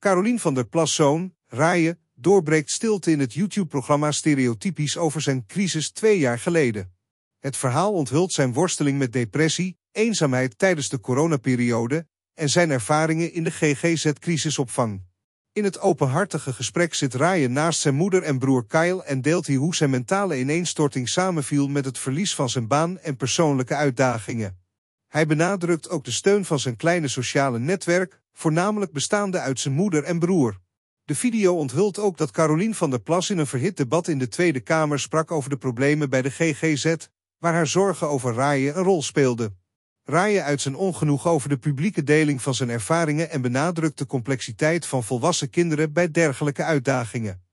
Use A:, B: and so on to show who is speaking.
A: Carolien van der Plaszoon, Raaien, doorbreekt stilte in het YouTube-programma Stereotypisch over zijn crisis twee jaar geleden. Het verhaal onthult zijn worsteling met depressie, eenzaamheid tijdens de coronaperiode en zijn ervaringen in de GGZ-crisisopvang. In het openhartige gesprek zit Ryan naast zijn moeder en broer Kyle en deelt hij hoe zijn mentale ineenstorting samenviel met het verlies van zijn baan en persoonlijke uitdagingen. Hij benadrukt ook de steun van zijn kleine sociale netwerk, voornamelijk bestaande uit zijn moeder en broer. De video onthult ook dat Carolien van der Plas in een verhit debat in de Tweede Kamer sprak over de problemen bij de GGZ, waar haar zorgen over Raaien een rol speelden. Raaien uit zijn ongenoeg over de publieke deling van zijn ervaringen en benadrukt de complexiteit van volwassen kinderen bij dergelijke uitdagingen.